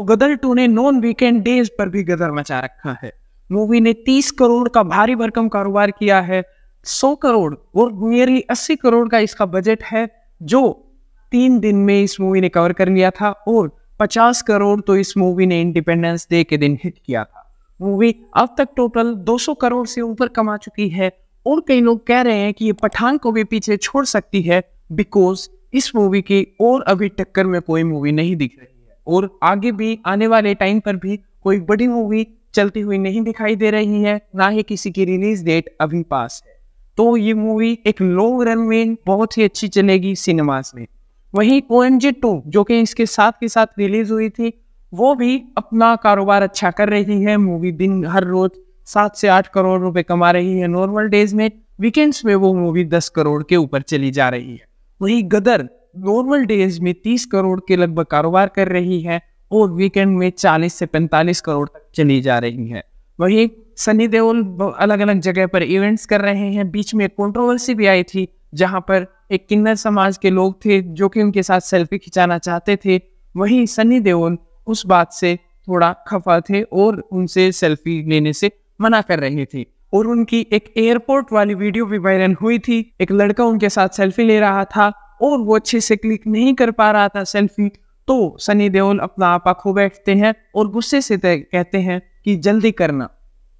तो गदर टू ने non weekend days पर भी गदर मचा रखा है मूवी ने 30 करोड़ का भारी भरकम कारोबार किया है 100 करोड़ और नियरली 80 करोड़ का इसका बजट है जो तीन दिन में इस मूवी ने कवर कर लिया था और 50 करोड़ तो इस मूवी ने इंडिपेंडेंस डे के दिन हिट किया था मूवी अब तक टोटल 200 करोड़ से ऊपर कमा चुकी है और कई लोग कह रहे हैं कि ये पठान को भी पीछे छोड़ सकती है बिकॉज इस मूवी की और अभी टक्कर में कोई मूवी नहीं दिख रही और आगे भी आने वाले टाइम पर भी कोई बड़ी मूवी चलती हुई नहीं दिखाई दे रही है ना ही किसी की रिलीज डेट अभी पास है तो ये मूवी एक लॉन्ग रन में बहुत ही अच्छी चलेगी सिनेमाज में वही ओ एन जी टू जो कि इसके साथ के साथ रिलीज हुई थी वो भी अपना कारोबार अच्छा कर रही है मूवी दिन हर रोज सात से आठ करोड़ रुपए कमा रही है नॉर्मल डेज में वीकेंड्स में वो मूवी दस करोड़ के ऊपर चली जा रही है वही गदर नॉर्मल डेज में 30 करोड़ के लगभग कारोबार कर रही है और वीकेंड में 40 से 45 करोड़ तक चली जा रही है वही सनी देओल अलग अलग जगह पर इवेंट्स कर रहे हैं बीच में कॉन्ट्रोवर्सी भी आई थी जहां पर एक किन्नर समाज के लोग थे जो कि उनके साथ सेल्फी खिंचाना चाहते थे वहीं सनी देओल उस बात से थोड़ा खफा थे और उनसे सेल्फी लेने से मना कर रहे थे और उनकी एक एयरपोर्ट वाली वीडियो भी वायरल हुई थी एक लड़का उनके साथ सेल्फी ले रहा था और वो अच्छे से क्लिक नहीं कर पा रहा था सेल्फी तो सनी देओल अपना आपा खो बैठते हैं और गुस्से से कहते हैं कि जल्दी करना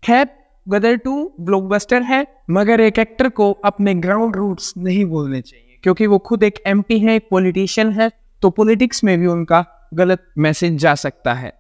खैर गदर टू ब्लॉकबस्टर है मगर एक एक्टर को अपने ग्राउंड रूट्स नहीं बोलने चाहिए क्योंकि वो खुद एक एमपी है एक पॉलिटिशियन है तो पॉलिटिक्स में भी उनका गलत मैसेज जा सकता है